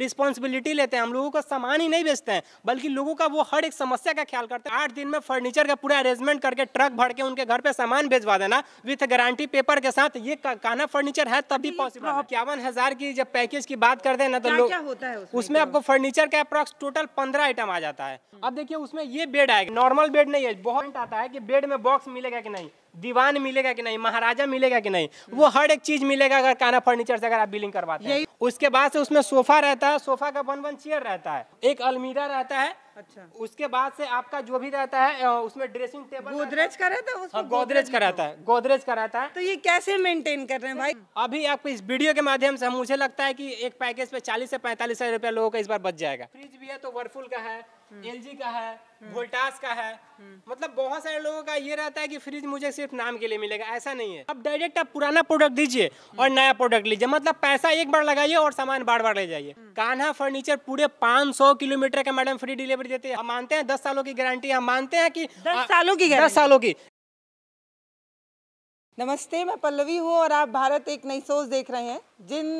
Responsibility लेते हैं हम लोगों का सामान ही नहीं बेचते हैं बल्कि लोगों का वो हर एक समस्या का ख्याल करते हैं आठ दिन में फर्नीचर का पूरा अरेंजमेंट करके ट्रक भर के उनके घर पे सामान भेजवा देना विथ गारंटी पेपर के साथ ये का, काना फर्नीचर है तब भी पॉसिबल इक्यावन हजार की जब पैकेज की बात करते हैं ना तो लोग होता है उसमें, तो? आपको फर्नीचर का अप्रोक्स टोटल पंद्रह आइटम आ जाता है अब देखिये उसमें ये बेड आएगा नॉर्मल बेड नहीं है बहुत आता है की बेड में बॉक्स मिलेगा की नहीं दीवान मिलेगा कि नहीं महाराजा मिलेगा कि नहीं वो हर एक चीज मिलेगा अगर काना फर्नीचर से अगर आप बिलिंग करवाते हैं उसके बाद से उसमें सोफा रहता है सोफा का वन वन चेयर रहता है एक अलमीरा रहता है अच्छा उसके बाद से आपका जो भी रहता है उसमें ड्रेसिंग टेबल गोदरेज का रहता है हाँ, गोदरेज का रहता है गोदरेज का रहता है तो ये कैसे मेंटेन कर रहे हैं भाई अभी आपको इस वीडियो के माध्यम से मुझे लगता है कि एक पैकेज पे चालीस से पैंतालीस हजार रुपया लोगों का इस बार बच जाएगा फ्रिज भी है तो वर्फुल का है हम्म। एल का है हम्म। वोल्टास का है हम्म। मतलब बहुत सारे लोगों का ये रहता है कि फ्रिज मुझे सिर्फ नाम के लिए मिलेगा ऐसा नहीं है अब डायरेक्ट आप पुराना प्रोडक्ट दीजिए और नया प्रोडक्ट लीजिए मतलब पैसा एक बार लगाइए और सामान बार बार ले जाइए कान्हा फर्नीचर पूरे 500 किलोमीटर का मैडम फ्री डिलीवरी देते हैं हम मानते हैं दस सालों की गारंटी हम मानते हैं की दस सालों की दस सालों की नमस्ते मैं पल्लवी हूँ और आप भारत एक नई सोच देख रहे हैं जिन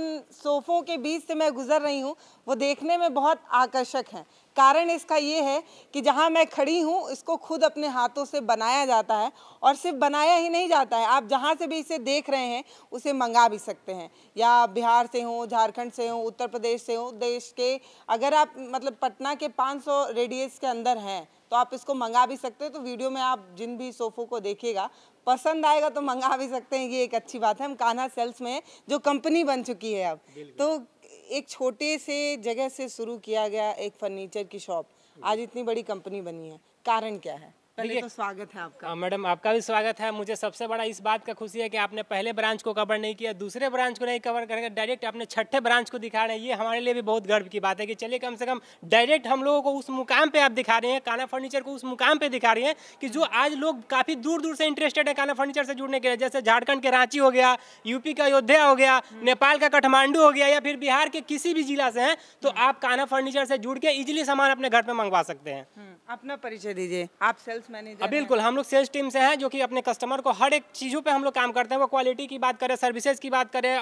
सोफों के बीच से मैं गुजर रही हूँ वो देखने में बहुत आकर्षक हैं कारण इसका ये है कि जहाँ मैं खड़ी हूँ इसको खुद अपने हाथों से बनाया जाता है और सिर्फ बनाया ही नहीं जाता है आप जहाँ से भी इसे देख रहे हैं उसे मंगा भी सकते हैं या बिहार से हों झारखंड से हों उत्तर प्रदेश से हों देश के अगर आप मतलब पटना के 500 रेडियस के अंदर हैं तो आप इसको मंगा भी सकते हैं तो वीडियो में आप जिन भी सोफ़ों को देखेगा पसंद आएगा तो मंगा भी सकते हैं ये एक अच्छी बात है हम कान्हा सेल्स में जो कंपनी बन चुकी है अब तो एक छोटे से जगह से शुरू किया गया एक फर्नीचर की शॉप आज इतनी बड़ी कंपनी बनी है कारण क्या है पहले तो स्वागत है आपका मैडम आपका भी स्वागत है मुझे सबसे बड़ा इस बात का खुशी है कि आपने पहले ब्रांच को कवर नहीं किया दूसरे ब्रांच को नहीं कवर करेंगे डायरेक्ट आपने छठे ब्रांच को दिखा रहे हैं ये हमारे लिए भी बहुत गर्व की बात है कि चलिए कम से कम डायरेक्ट हम लोगों को उस मुकाम पे आप दिखा रहे हैं काना फर्नीचर को उस मुकाम पे दिखा रहे हैं कि जो आज लोग काफ़ी दूर दूर से इंटरेस्टेड है काना फर्नीचर से जुड़ने के लिए जैसे झारखंड के रांची हो गया यूपी का अयोध्या हो गया हम्म। नेपाल का काठमांडू हो गया या फिर बिहार के किसी भी जिला से हैं तो हम्म। आप काना फर्नीचर से जुड़ के इजिली सामान अपने घर पर मंगवा सकते हैं हम्म, अपना परिचय दीजिए आप सेल्फ सेल्स मैनेजर हाँ, बिल्कुल हम लोग सेल्स टीम से हैं जो कि अपने कस्टमर को हर एक चीज़ों पे हम लोग काम करते हैं वो क्वालिटी की बात करें सर्विसेज की बात करें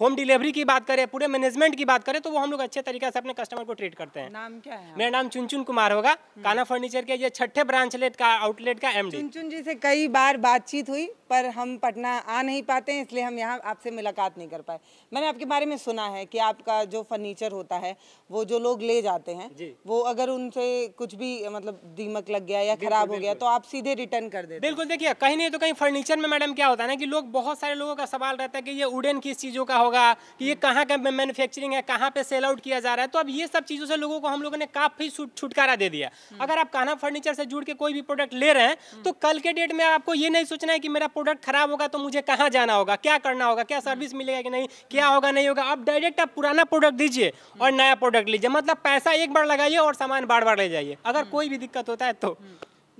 होम डिलीवरी की बात करें पूरे मैनेजमेंट की बात करें तो वो हम लोग अच्छे तरीके से अपने कस्टमर को ट्रीट करते हैं नाम क्या है मेरा नाम चुनचुन कुमार होगा काना फर्नीचर के ये छठे ब्रांचलेट का आउटलेट का एम चुनचुन जी से कई बार बातचीत हुई पर हम पटना आ नहीं पाते हैं इसलिए हम यहाँ आपसे मुलाकात नहीं कर पाए मैंने आपके बारे में सुना है कि आपका जो फर्नीचर होता है वो जो लोग ले जाते हैं वो अगर उनसे कुछ भी मतलब दीमक लग गया या खराब हो हो गया तो आप सीधे रिटर्न कर दे बिल्कुल देखिए कहीं नहीं तो कहीं फर्नीचर में मैडम क्या होता है ना कि लोग बहुत सारे लोगों का सवाल रहता है कि ये वुडन किस चीज़ों का होगा कि ये कहाँ का मैन्युफैक्चरिंग है कहाँ पे सेल आउट किया जा रहा है तो अब ये सब चीज़ों से लोगों को हम लोगों ने काफ़ी छुटकारा दे दिया हम्म। अगर आप कहना फर्नीचर से जुड़ के कोई भी प्रोडक्ट ले रहे हैं हम्म। तो कल के डेट में आपको ये नहीं सोचना है कि मेरा प्रोडक्ट खराब होगा तो मुझे कहाँ जाना होगा क्या करना होगा क्या सर्विस मिलेगा कि नहीं क्या होगा नहीं होगा आप डायरेक्ट आप पुराना प्रोडक्ट दीजिए और हम्म। नया प्रोडक्ट लीजिए मतलब पैसा एक बार लगाइए और सामान बार बार ले जाइए अगर कोई भी दिक्कत होता है तो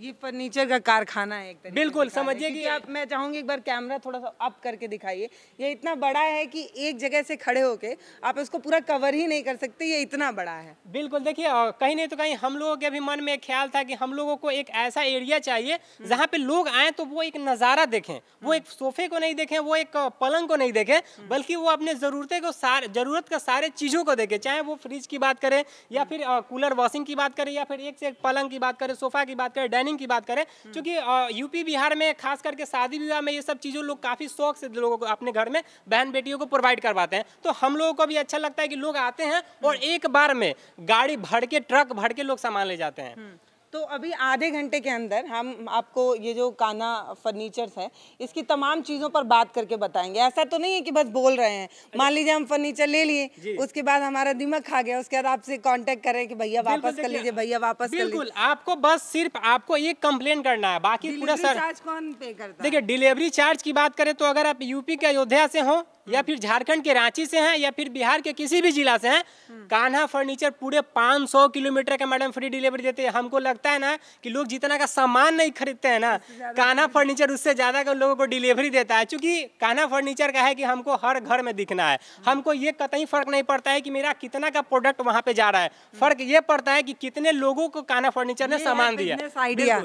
ये फर्नीचर का कारखाना है एक बिल्कुल समझिए कि आप मैं चाहूंगी एक बार कैमरा थोड़ा सा अप करके दिखाइए ये इतना बड़ा है कि एक जगह से खड़े होके आप इसको पूरा कवर ही नहीं कर सकते ये इतना बड़ा है बिल्कुल देखिए कहीं नहीं तो कहीं हम लोगों के भी मन में ख्याल था कि हम लोगों को एक ऐसा एरिया चाहिए हम्म। जहाँ पे लोग आए तो वो एक नज़ारा देखें वो हम्म। एक सोफे को नहीं देखें वो एक पलंग को नहीं देखें हम्म। बल्कि वो अपने ज़रूरतें को ज़रूरत का सारे चीज़ों को देखें चाहे वो फ्रिज की बात करें या फिर कूलर वॉशिंग की बात करें या फिर एक से एक पलंग की बात करें सोफा की बात करें प्लानिंग की बात करें हम्म। क्योंकि यूपी बिहार में खास करके शादी विवाह में ये सब चीज़ों लोग काफ़ी शौक से लोगों को अपने घर में बहन बेटियों को प्रोवाइड करवाते हैं तो हम लोगों को भी अच्छा लगता है कि लोग आते हैं और हम्म। एक बार में गाड़ी भर के ट्रक भर के लोग सामान ले जाते हैं हम्म। तो अभी आधे घंटे के अंदर हम आपको ये जो काना फर्नीचर्स है इसकी तमाम चीज़ों पर बात करके बताएंगे ऐसा तो नहीं है कि बस बोल रहे हैं मान लीजिए हम फर्नीचर ले लिए उसके बाद हमारा दिमाग खा गया उसके बाद आपसे कांटेक्ट करें कि भैया वापस कर लीजिए भैया वापस बिल्कुल आपको बस सिर्फ आपको एक कंप्लेन करना है बाकी पूरा सर चार्ज कौन पे करता देखिए डिलीवरी चार्ज की बात करें तो अगर आप यूपी के अयोध्या से हो या फिर झारखंड के रांची से हैं या फिर बिहार के किसी भी जिला से हैं कान्हा फर्नीचर पूरे 500 किलोमीटर का मैडम फ्री डिलीवरी देते हैं हमको लगता है ना कि लोग जितना का सामान नहीं खरीदते हैं ना कान्हा फर्नीचर उससे ज़्यादा का लोगों को डिलीवरी देता है क्योंकि कान्हा फर्नीचर का है कि हमको हर घर में दिखना है हमको ये कतई फ़र्क नहीं पड़ता है कि मेरा कितना का प्रोडक्ट वहाँ पर जा रहा है फ़र्क ये पड़ता है कि कितने लोगों को कान्हा फर्नीचर ने सामान दिया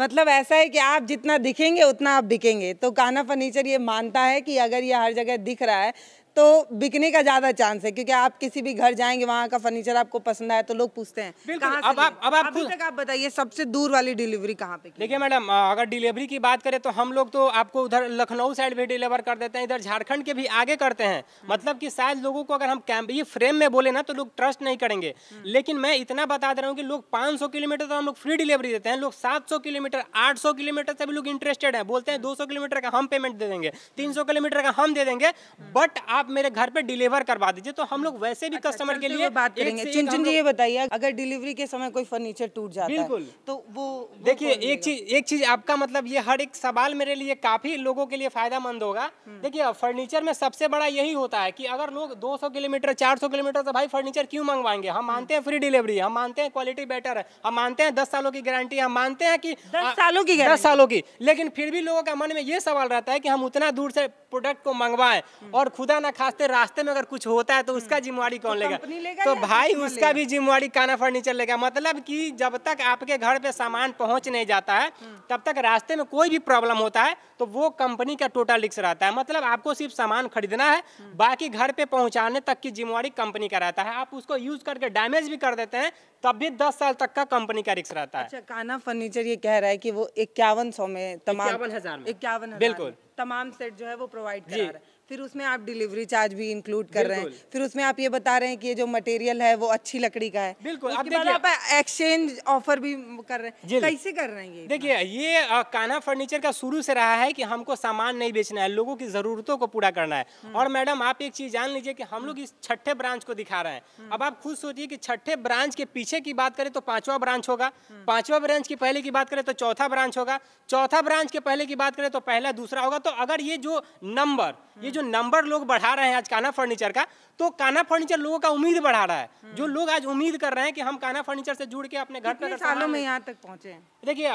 मतलब ऐसा है कि आप जितना दिखेंगे उतना आप बिकेंगे तो काना फर्नीचर ये मानता है कि अगर ये हर जगह दिख रहा है तो बिकने का ज्यादा चांस है क्योंकि आप किसी भी घर जाएंगे वहाँ का फर्नीचर आपको पसंद आया तो लोग पूछते हैं अब आप अब आप अभी तक आप बताइए सबसे दूर वाली डिलीवरी कहाँ पे देखिए मैडम अगर डिलीवरी की बात करें तो हम लोग तो आपको उधर लखनऊ साइड भी डिलीवर कर देते हैं इधर झारखंड के भी आगे करते हैं हम्म। मतलब की शायद लोगों को अगर हम कैंप ये फ्रेम में बोले ना तो लोग ट्रस्ट नहीं करेंगे हम्म। लेकिन मैं इतना बता दे रहा हूँ कि लोग पांच किलोमीटर तो हम लोग फ्री डिलीवरी देते हैं लोग सात किलोमीटर आठ किलोमीटर से भी लोग इंटरेस्टेड है बोलते हैं दो किलोमीटर का हम पेमेंट दे देंगे तीन किलोमीटर का हम दे देंगे बट हम्म। आप आप मेरे घर पे डिलीवर करवा दीजिए तो हम लोग वैसे भी कस्टमर अच्छा, के लिए बात करेंगे चुन चुन जी ये बताइए अगर डिलीवरी के समय कोई फर्नीचर टूट जाता बिल्कुल तो वो देखिए एक चीज एक चीज आपका मतलब ये हर एक सवाल मेरे लिए काफी लोगों के लिए फायदेमंद होगा हम्म। देखिए फर्नीचर में सबसे बड़ा यही होता है की अगर लोग दो किलोमीटर चार किलोमीटर से तो भाई फर्नीचर क्यों मंगवाएंगे हम हम्म। मानते हैं फ्री डिलीवरी हम मानते हैं क्वालिटी बेटर है हम मानते हैं दस सालों की गारंटी हम मानते हैं की दस सालों की दस सालों की लेकिन फिर भी लोगों का मन में ये सवाल रहता है कि हम उतना दूर से प्रोडक्ट को मंगवाए हम्म। और खुदा ना खास्ते रास्ते में अगर कुछ होता है तो उसका हम्म। जिम्मेवारी कौन तो लेगा तो भाई उसका भी जिम्मेवारी काना फर्नीचर लेगा मतलब कि जब तक आपके घर पे सामान पहुंच नहीं जाता है हम्म। तब तक रास्ते में कोई भी प्रॉब्लम होता है तो वो कंपनी का टोटल रिक्स रहता है मतलब आपको सिर्फ सामान खरीदना है बाकी घर पे पहुंचाने तक की जिम्मेवारी कंपनी का रहता है आप उसको यूज करके डैमेज भी कर देते हैं तब भी दस साल तक का कंपनी का रिक्स रहता है अच्छा काना फर्नीचर ये कह रहा है कि वो इक्यावन सौ में तमाम इक्यावन हजार बिल्कुल तमाम सेट जो है वो प्रोवाइड करा रहा है फिर उसमें आप डिलीवरी चार्ज भी इंक्लूड कर रहे हैं फिर उसमें आप ये बता रहे हैं कि ये जो मटेरियल है वो अच्छी लकड़ी का है बिल्कुल आप देखिए आप एक्सचेंज ऑफर भी कर रहे हैं कैसे कर रहे हैं ये देखिए ये काना फर्नीचर का शुरू से रहा है कि हमको सामान नहीं बेचना है लोगों की जरूरतों को पूरा करना है हम्म। और मैडम आप एक चीज जान लीजिए कि हम लोग हम्म। इस छठे ब्रांच को दिखा रहे हैं हम्म। अब आप खुद सोचिए कि छठे ब्रांच के पीछे की बात करें तो पांचवा ब्रांच होगा पांचवा ब्रांच की पहले की बात करें तो चौथा ब्रांच होगा चौथा ब्रांच के पहले की बात करें तो पहला दूसरा होगा तो अगर ये जो नंबर ये जो नंबर लोग बढ़ा रहे हैं आज काना फर्नीचर का तो काना फर्नीचर लोगों का उम्मीद बढ़ा रहा है हम्म। जो लोग आज उम्मीद कर रहे हैं कि हम काना फर्नीचर से जुड़ के अपने घर पर सालों में यहाँ तक पहुँचे देखिए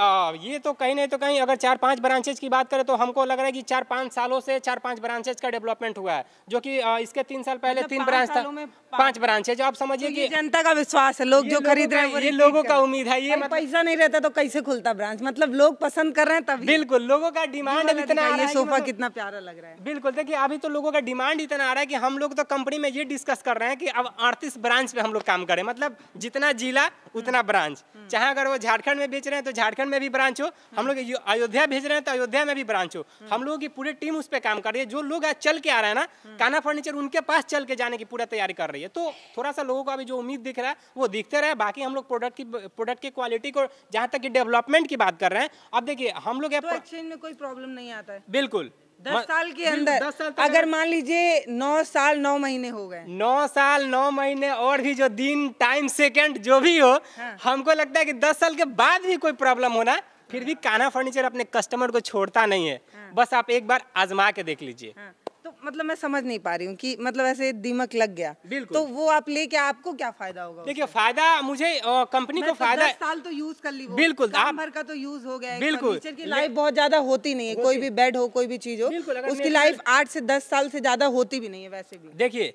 ये तो कहीं नहीं तो कहीं अगर चार पांच ब्रांचेज की बात करें तो हमको लग रहा है कि चार पांच सालों से चार पांच ब्रांचेज का डेवलपमेंट हुआ है जो कि इसके तीन साल पहले मतलब तीन ब्रांच था पांच ब्रांचेज आप समझिए कि जनता का विश्वास है लोग जो खरीद रहे हैं ये लोगों का उम्मीद है ये मतलब पैसा नहीं रहता तो कैसे खुलता ब्रांच मतलब लोग पसंद कर रहे हैं तब बिल्कुल लोगों का डिमांड इतना सोफा मतलब कितना प्यारा लग रहा है बिल्कुल देखिए अभी तो लोगों का डिमांड इतना आ रहा है कि हम लोग तो कंपनी में ये डिस्कस कर रहे हैं कि अब अड़तीस ब्रांच पे हम लोग काम करें मतलब जितना जिला उतना ब्रांच हम्म। चाहे अगर वो झारखंड में बेच रहे हैं तो झारखंड में भी ब्रांच हो हम लोग अयोध्या भेज रहे हैं तो अयोध्या में भी ब्रांच हो हम्म। हम लोगों की पूरी टीम उस पर काम कर रही है जो लोग आज चल के आ रहे हैं ना हम्म। काना फर्नीचर उनके पास चल के जाने की पूरा तैयारी कर रही है तो थोड़ा सा लोगों को अभी जो उम्मीद दिख रहा है वो दिखते रहे बाकी हम लोग प्रोडक्ट की प्रोडक्ट की क्वालिटी को जहाँ तक कि डेवलपमेंट की बात कर रहे हैं अब देखिए हम लोग तो में कोई प्रॉब्लम नहीं आता है बिल्कुल दस साल के अंदर दस साल तो अगर मान लीजिए नौ साल नौ महीने हो गए नौ साल नौ महीने और भी जो दिन टाइम सेकंड जो भी हो हाँ। हमको लगता है कि दस साल के बाद भी कोई प्रॉब्लम होना फिर भी काना फर्नीचर अपने कस्टमर को छोड़ता नहीं है हाँ। बस आप एक बार आजमा के देख लीजिए हाँ। तो मतलब मैं समझ नहीं पा रही हूँ कि मतलब ऐसे दीमक लग गया बिल्कुल तो वो आप लेके आपको क्या फायदा होगा देखिए फायदा मुझे कंपनी को तो फायदा साल तो यूज कर ली बिल्कुल आप भर का तो यूज हो गया बिल्कुल की लाइफ बहुत ज्यादा होती नहीं है कोई भी बेड हो कोई भी चीज हो उसकी लाइफ आठ से दस साल से ज्यादा होती भी नहीं है वैसे भी देखिए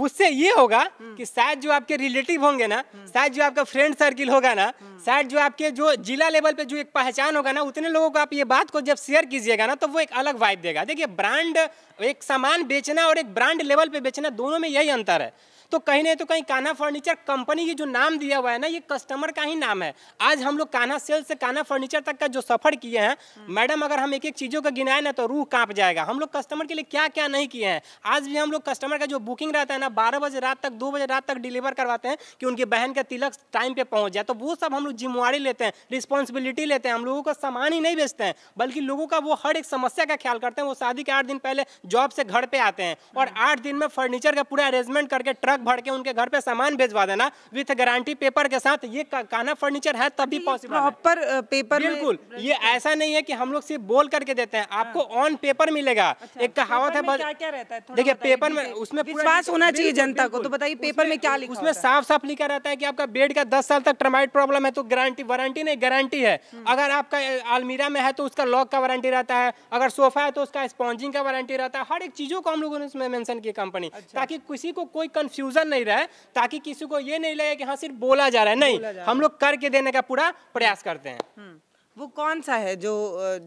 उससे ये होगा हम्म। कि शायद जो आपके रिलेटिव होंगे ना हम्म। शायद जो आपका फ्रेंड सर्किल होगा ना हम्म। शायद जो आपके जो जिला लेवल पे जो एक पहचान होगा ना उतने लोगों को आप ये बात को जब शेयर कीजिएगा ना तो वो एक अलग वाइब देगा देखिए ब्रांड एक सामान बेचना और एक ब्रांड लेवल पे बेचना दोनों में यही अंतर है तो कहीं ना तो कहीं काना फर्नीचर कंपनी की जो नाम दिया हुआ है ना ये कस्टमर का ही नाम है आज हम लोग काना सेल से काना फर्नीचर तक का जो सफर किए हैं मैडम अगर हम एक एक चीज़ों का गिनाए ना तो रूह कांप जाएगा हम लोग कस्टमर के लिए क्या क्या नहीं किए हैं आज भी हम लोग कस्टमर का जो बुकिंग रहता है ना बारह बजे रात तक दो बजे रात तक डिलीवर करवाते हैं कि उनकी बहन का तिलक टाइम पर पहुँच जाए तो वो सब हम लोग जिम्मेवारी लेते हैं रिस्पॉन्सिबिलिटी लेते हैं हम लोगों का सामान ही नहीं बेचते हैं बल्कि लोगों का वो हर एक समस्या का ख्याल करते हैं वो शादी के आठ दिन पहले जॉब से घर पे आते हैं और हाँ। आठ दिन में फर्नीचर का पूरा अरेंजमेंट करके ट्रक भर के उनके घर पे सामान भेजवा देना विथ गारंटी पेपर के साथ ये काना फर्नीचर है तभी पॉसिबल प्रॉपर पेपर बिल्कुल ये ऐसा नहीं है कि हम लोग सिर्फ बोल करके देते हैं आपको ऑन हाँ। पेपर मिलेगा अच्छा, एक कहावत है देखिए पेपर में उसमें विश्वास होना चाहिए जनता को तो बताइए पेपर में क्या लिखा उसमें साफ साफ लिखा रहता है कि आपका बेड का दस साल तक ट्रमाइट प्रॉब्लम है तो गारंटी वारंटी नहीं गारंटी है हम्म। अगर आपका अलमीरा में है तो उसका लॉक का वारंटी रहता है अगर सोफा है तो उसका स्पॉन्जिंग का वारंटी रहता है बताया हर एक चीज़ों को हम लोगों ने उसमें मेंशन किया कंपनी अच्छा। ताकि किसी को कोई कंफ्यूजन नहीं रहे ताकि किसी को ये नहीं लगे कि हाँ सिर्फ बोला जा रहा है नहीं हम लोग करके देने का पूरा प्रयास करते हैं हम्म। वो कौन सा है जो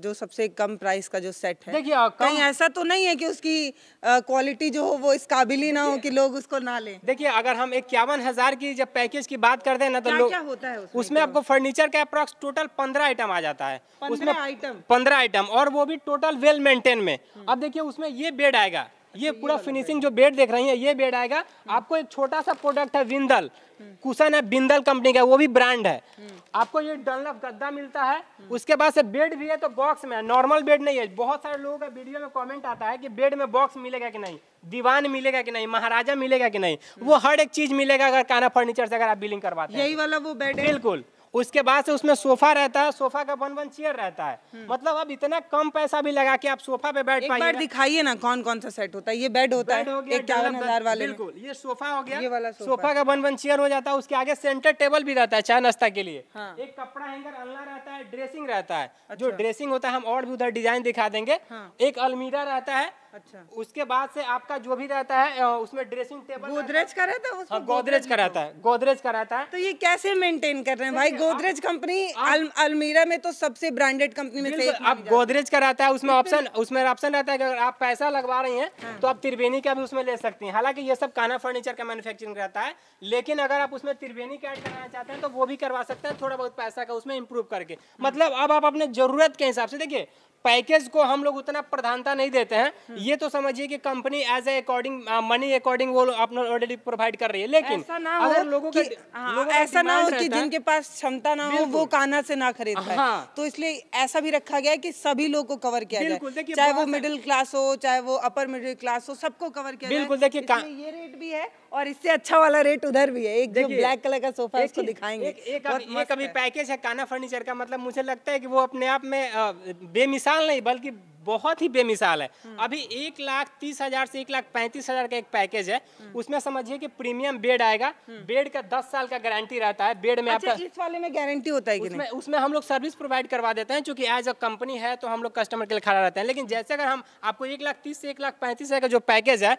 जो सबसे कम प्राइस का जो सेट है देखिए कहीं ऐसा तो नहीं है कि उसकी क्वालिटी जो हो वो इस काबिल ही ना हो कि लोग उसको ना लें देखिए अगर हम इक्यावन हजार की जब पैकेज की बात करते हैं ना तो क्या, लोग क्या होता है उसमें, उसमें तो? आपको फर्नीचर का अप्रोक्स टोटल पंद्रह आइटम आ जाता है उसमें आइटम पंद्रह आइटम और वो भी टोटल वेल मेंटेन में हम्म। अब देखिए उसमें ये बेड आएगा अच्छा, ये पूरा फिनिशिंग जो बेड देख रही है ये बेड आएगा हम्म। आपको एक छोटा सा प्रोडक्ट है विंदल हम्म। कुशन है बिंदल कंपनी का वो भी ब्रांड है आपको ये डनलफ गद्दा मिलता है उसके बाद से बेड भी है तो बॉक्स में है नॉर्मल बेड नहीं है बहुत सारे लोगों का वीडियो में कमेंट आता है कि बेड में बॉक्स मिलेगा कि नहीं दीवान मिलेगा कि नहीं महाराजा मिलेगा कि नहीं वो हर एक चीज मिलेगा अगर काना फर्नीचर से अगर आप बिलिंग करवाते हैं यही वाला वो बेड बिल्कुल उसके बाद से उसमें सोफा रहता है सोफा का वन वन चेयर रहता है हम्म। मतलब अब इतना कम पैसा भी लगा के आप सोफा पे बैठ पाए दिखाइए ना कौन कौन सा सेट होता है ये बेड होता है इक्यावन हजार वाले बिल्कुल ये सोफा हो गया ये वाला सोफा का वन वन चेयर हो जाता है उसके आगे सेंटर टेबल भी रहता है चाय नाश्ता के लिए हाँ। एक कपड़ा हैंगर अलना रहता है ड्रेसिंग रहता है जो अच्छा। ड्रेसिंग होता है हम और भी उधर डिजाइन दिखा देंगे हाँ। एक अलमीरा रहता है अच्छा उसके बाद से आपका जो भी रहता है उसमें ड्रेसिंग टेबल गोदरेज का रहता है हाँ, गोदरेज का रहता है गोदरेज का रहता हाँ, है तो ये कैसे मेंटेन कर रहे हैं भाई गोदरेज कंपनी अलमीरा में तो सबसे ब्रांडेड कंपनी में से आप गोदरेज का रहता है उसमें ऑप्शन उसमें ऑप्शन रहता है अगर आप पैसा लगवा रही है हाँ। तो आप त्रिवेणी का भी उसमें ले सकती है हालांकि ये सब काना फर्नीचर का मैनुफेक्चरिंग रहता है लेकिन अगर आप उसमें त्रिवेणी का एड कराना चाहते हैं तो वो भी करवा सकते हैं थोड़ा बहुत पैसा का उसमें इम्प्रूव करके हाँ। मतलब अब आप अपने जरूरत के हिसाब से देखिए पैकेज को हम लोग उतना प्रधानता नहीं देते हैं ये तो समझिए कि company as a according money according वो अपना ऑलरेडी प्रोवाइड कर रही है लेकिन अगर लोगों की ऐसा ना हो कि हाँ, जिनके पास क्षमता ना हो वो काना से ना खरीद पाए हाँ। तो इसलिए ऐसा भी रखा गया है कि सभी लोग को कवर किया जाए चाहे वो मिडिल क्लास हो चाहे वो अपर मिडिल क्लास हो सबको कवर किया बिल्कुल देखिए ये रेट भी है और इससे अच्छा वाला रेट उधर भी है एक जो ब्लैक कलर का सोफा है उसको दिखाएंगे एक, एक, अब, पैकेज है काना फर्नीचर का मतलब मुझे लगता है कि वो अपने आप में uh, बेमिसाल नहीं बल्कि बहुत ही बेमिसाल है हम्म। अभी एक लाख तीस हजार से एक लाख पैंतीस हजार का एक पैकेज है हम्म। उसमें समझिए कि प्रीमियम बेड आएगा हम्म। बेड का दस साल का गारंटी रहता है बेड में अच्छा, आपका इस वाले में गारंटी होता है कि उसमें, उसमें हम लोग सर्विस प्रोवाइड करवा देते हैं चूंकि एज अ कंपनी है तो हम लोग कस्टमर के लिए खड़ा रहते हैं लेकिन जैसे अगर हम आपको एक लाख तीस से एक लाख पैंतीस हजार का जो पैकेज है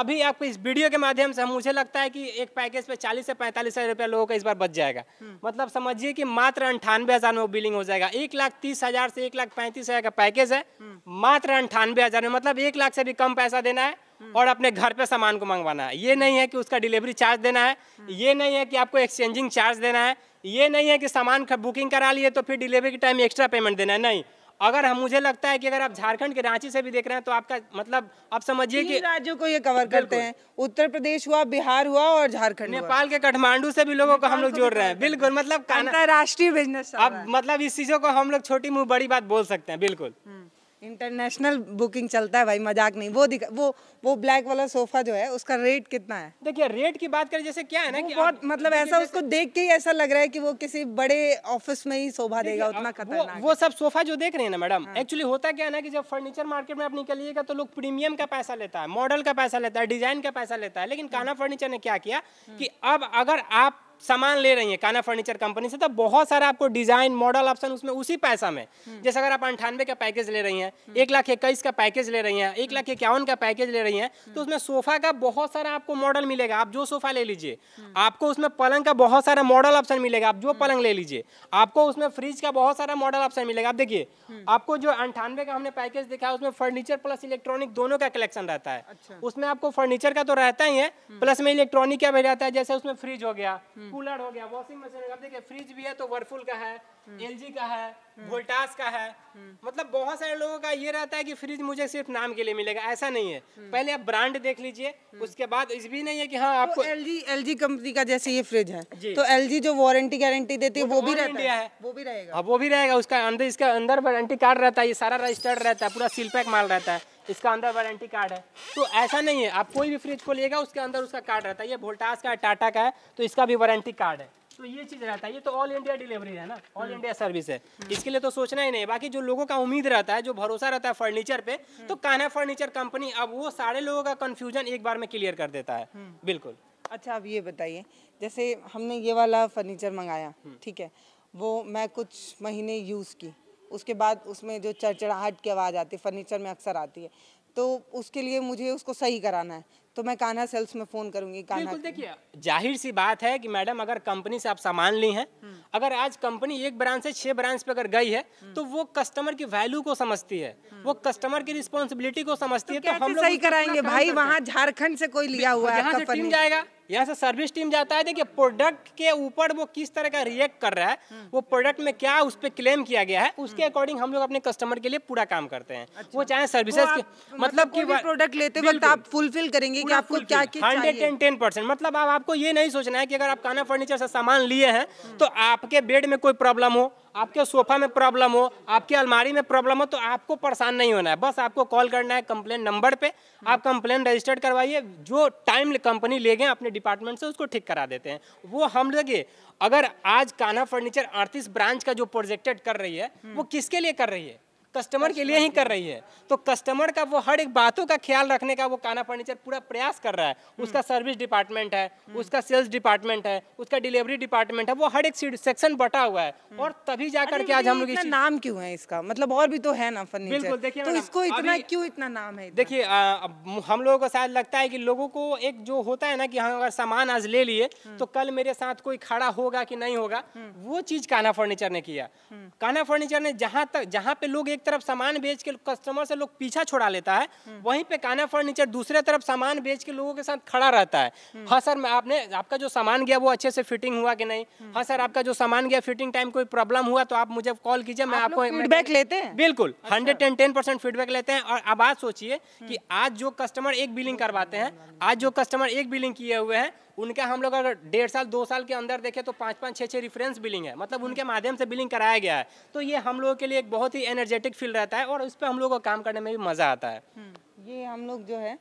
अभी आपको इस वीडियो के माध्यम से मुझे लगता है कि एक पैकेज पे चालीस से पैंतालीस हजार रुपया लोगों का इस बार बच जाएगा मतलब समझिए कि मात्र अंठानवे हजार में बिलिंग हो जाएगा एक लाख तीस हजार से एक लाख पैंतीस हजार का पैकेज है मात्र अंठानवे हज़ार में मतलब एक लाख से भी कम पैसा देना है हम्म। और अपने घर पे सामान को मंगवाना है ये नहीं है कि उसका डिलीवरी चार्ज देना है हम्म। ये नहीं है कि आपको एक्सचेंजिंग चार्ज देना है ये नहीं है कि सामान बुकिंग करा लिए तो फिर डिलीवरी के टाइम एक्स्ट्रा पेमेंट देना है नहीं अगर हम मुझे लगता है कि अगर आप झारखंड के रांची से भी देख रहे हैं तो आपका मतलब आप समझिए कि राज्यों को ये कवर करते हैं उत्तर प्रदेश हुआ बिहार हुआ और झारखंड नेपाल के काठमांडू से भी लोगों को हम लोग जोड़ रहे हैं बिल्कुल मतलब राष्ट्रीय बिजनेस अब मतलब इस चीजों को हम लोग छोटी मुंह बड़ी बात बोल सकते हैं बिल्कुल हम्म। इंटरनेशनल बुकिंग चलता है भाई मजाक नहीं वो दिखा वो वो ब्लैक वाला सोफा जो है उसका रेट कितना है देखिए रेट की बात करें जैसे क्या है ना कि बहुत मतलब ऐसा उसको देख के ही ऐसा लग रहा है कि वो किसी बड़े ऑफिस में ही शोभा देगा उतना खतरनाक वो, वो सब सोफा जो देख रहे हैं ना मैडम एक्चुअली हाँ। होता क्या है ना कि जब फर्नीचर मार्केट में आप निकलिएगा तो लोग प्रीमियम का पैसा लेता है मॉडल का पैसा लेता है डिजाइन का पैसा लेता है लेकिन काना फर्नीचर ने क्या किया कि अब अगर आप सामान ले रही हैं काना फर्नीचर कंपनी से तो बहुत सारा आपको डिजाइन मॉडल ऑप्शन उसमें उसी पैसा में हम्म। जैसे अगर आप अंठानवे का पैकेज हम्म। ले रही हैं एक लाख हम्म। इक्कीस का पैकेज ले रही हैं एक लाख इक्यावन का पैकेज ले रही हैं तो उसमें सोफा का बहुत सारा आपको मॉडल मिलेगा आप जो सोफा ले लीजिए आपको उसमें पलंग का बहुत सारा मॉडल ऑप्शन मिलेगा आप जो पलंग ले लीजिए आपको उसमें फ्रिज का बहुत सारा मॉडल ऑप्शन मिलेगा आप देखिए आपको जो अंठानवे का हमने पैकेज देखा उसमें फर्नीचर प्लस इलेक्ट्रॉनिक दोनों का कलेक्शन रहता है अच्छा। उसमें आपको फर्नीचर का तो रहता ही है प्लस में इलेक्ट्रॉनिक का भी रहता है जैसे उसमें फ्रिज हो गया कूलर हो गया वॉशिंग मशीन गया देखिए फ्रिज भी है तो वर्लफुल का है एल का है वोल्टास का है मतलब बहुत सारे लोगों का ये रहता है कि फ्रिज मुझे सिर्फ नाम के लिए मिलेगा ऐसा नहीं है हम्म। पहले आप ब्रांड देख लीजिए हम्म। उसके बाद इस भी नहीं है कि हाँ तो आपको L G L G company का जैसे ये फ्रिज है तो एल जी जो वारंटी गारंटी देती है वो तो भी रहता है वो भी रहेगा हाँ, वो भी रहेगा उसका अंदर इसका अंदर वारंटी कार्ड रहता है ये सारा रजिस्टर्ड रहता है पूरा सील पैक माल रहता है इसका अंदर वारंटी कार्ड है तो ऐसा नहीं है आप कोई भी फ्रिज खोलिएगा उसके अंदर उसका कार्ड रहता है ये वोल्टास का है टाटा का है तो इसका भी वारंटी कार्ड है तो ये चीज रहता है ये तो ऑल इंडिया डिलीवरी है ना ऑल इंडिया सर्विस है इसके लिए तो सोचना ही नहीं बाकी जो लोगों का उम्मीद रहता है जो भरोसा रहता है फर्नीचर पे तो कान्हा फर्नीचर कंपनी अब वो सारे लोगों का कंफ्यूजन एक बार में क्लियर कर देता है हम्म। बिल्कुल अच्छा आप ये बताइए जैसे हमने ये वाला फर्नीचर मंगाया हम्म। ठीक है वो मैं कुछ महीने यूज़ की उसके बाद उसमें जो चड़चड़ाहट की आवाज़ आती है फर्नीचर में अक्सर आती है तो उसके लिए मुझे उसको सही कराना है तो मैं कान्हा सेल्स में फोन करूंगी कान्हा देखिए जाहिर सी बात है कि मैडम अगर कंपनी से आप सामान ली हैं अगर आज कंपनी एक ब्रांच से छह ब्रांच पे अगर गई है तो वो कस्टमर की वैल्यू को समझती है वो कस्टमर की रिस्पॉन्सिबिलिटी को समझती तो है तो हम सही कराएंगे भाई वहाँ झारखंड से कोई लिया हुआ है जाएगा यहाँ से सर्विस टीम जाता है देखिए प्रोडक्ट के ऊपर वो किस तरह का रिएक्ट कर रहा है हम्म। वो प्रोडक्ट में क्या उस पर क्लेम किया गया है उसके अकॉर्डिंग हम्म। हम लोग अपने कस्टमर के लिए पूरा काम करते हैं अच्छा। वो चाहे सर्विसेज मतलब, मतलब कि प्रोडक्ट लेते वक्त आप फुलफिल करेंगे कि आपको क्या हंड्रेड एंड टेन परसेंट मतलब आप आपको ये नहीं सोचना है कि अगर आप काना फर्नीचर से सामान लिए हैं हम्म। तो आपके बेड में कोई प्रॉब्लम हो आपके सोफा में प्रॉब्लम हो आपकी अलमारी में प्रॉब्लम हो तो आपको परेशान नहीं होना है बस आपको कॉल करना है कंप्लेन नंबर पे आप कंप्लेन रजिस्टर्ड करवाइए जो टाइम कंपनी ले गए अपने डिपार्टमेंट से उसको ठीक करा देते हैं वो हम लगे अगर आज कान्हा फर्नीचर अड़तीस ब्रांच का जो प्रोजेक्टेड कर रही है वो किसके लिए कर रही है कस्टमर के लिए ही कर रही है तो कस्टमर का वो हर एक बातों का ख्याल रखने का वो काना फर्नीचर पूरा प्रयास कर रहा है हम्म। उसका हम्म। सर्विस डिपार्टमेंट है उसका सेल्स डिपार्टमेंट है उसका डिलीवरी डिपार्टमेंट है वो हर एक सेक्शन बटा हुआ है हम्म। और तभी जाकर के आज हम लोग इसका नाम क्यों है इसका मतलब और भी तो है ना फर्नीचर बिल्कुल देखिए तो इसको इतना क्यों इतना नाम है देखिए हम लोगों को शायद लगता है कि लोगों को एक जो होता है ना कि हम हाँ, अगर सामान आज ले लिए तो कल मेरे साथ कोई खड़ा होगा कि नहीं होगा वो चीज काना फर्नीचर ने किया काना फर्नीचर ने जहाँ तक जहाँ पे लोग एक तरफ सामान बेच के कस्टमर से लोग पीछा छोड़ा लेता है हम्म। वहीं पे काना फर्नीचर दूसरे तरफ सामान बेच के लोगों के साथ खड़ा रहता है हम्म। हाँ सर आपने आपका जो सामान गया वो अच्छे से फिटिंग हुआ कि नहीं हम्म। हाँ सर आपका जो सामान गया फिटिंग टाइम कोई प्रॉब्लम हुआ तो आप मुझे कॉल कीजिए मैं आपको फीडबैक लेते हैं बिल्कुल hundred and ten percent feedback लेते हैं और अब आज सोचिए कि आज जो कस्टमर एक बिलिंग करवाते हैं आज जो कस्टमर एक बिलिंग किए हुए हैं उनका हम लोग अगर डेढ़ साल दो साल के अंदर देखें तो पाँच पाँच छः छः रिफरेंस बिलिंग है मतलब उनके माध्यम से बिलिंग कराया गया है तो ये हम लोगों के लिए एक बहुत ही एनर्जेटिक फील रहता है और उस पर हम लोग को काम करने में भी मज़ा आता है हम्म। ये हम लोग जो है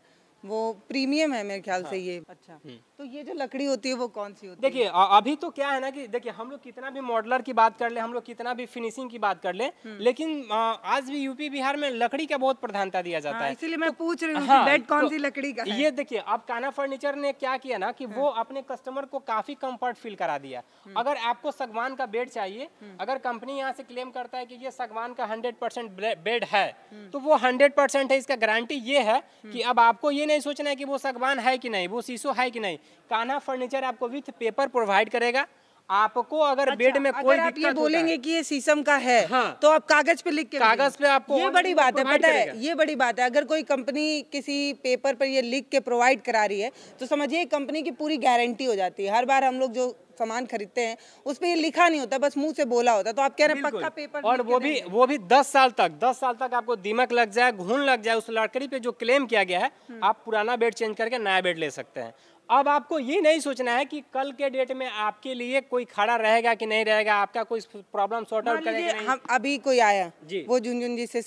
वो प्रीमियम है मेरे ख्याल हाँ, से ये अच्छा हम्म। तो ये जो लकड़ी होती है वो कौन सी होती है देखिए अभी तो क्या है ना कि देखिए हम लोग कितना भी मॉडलर की बात कर ले हम लोग कितना भी फिनिशिंग की बात कर ले हम्म। लेकिन आ, आज भी यूपी बिहार में लकड़ी का बहुत प्रधानता दिया जाता हाँ, है इसीलिए मैं तो, पूछ रही हूँ हाँ, बेड तो कौन तो, सी लकड़ी का ये देखिए अब काना फर्नीचर ने क्या किया ना कि हाँ। वो अपने कस्टमर को काफी कम्फर्ट फील करा दिया हम्म। अगर आपको सगवान का बेड चाहिए अगर कंपनी यहाँ से क्लेम करता है की ये सगवान का हंड्रेड बेड है तो वो हंड्रेड है इसका गारंटी ये है की अब आपको ये नहीं सोचना है कि वो सागवान है कि नहीं वो शीशो है कि नहीं कान्हा फर्नीचर आपको विथ पेपर प्रोवाइड करेगा आपको अगर अच्छा, बेड में कोई अगर आप ये बोलेंगे कि ये शीशम का है हाँ, तो आप कागज पे लिख के कागज पे आपको ये बड़ी बात है पता है ये बड़ी बात है अगर कोई कंपनी किसी पेपर पर ये लिख के प्रोवाइड करा रही है तो समझिए कंपनी की पूरी गारंटी हो जाती है हर बार हम लोग जो सामान खरीदते हैं उस पर लिखा नहीं होता बस मुंह से बोला होता तो आप कह रहे हैं पक्का पेपर और वो भी वो भी दस साल तक दस साल तक आपको दीमक लग जाए घुन लग जाए उस लड़कड़ी पे जो क्लेम किया गया है हम्म। आप पुराना बेड चेंज करके नया बेड ले सकते हैं अब आपको ये नहीं सोचना है कि कल के डेट में आपके लिए कोई खड़ा रहेगा कि नहीं रहेगा आपका कोई प्रॉब्लम सॉर्ट आउट करेगा हम अभी कोई आया जी वो झुंझुन जी से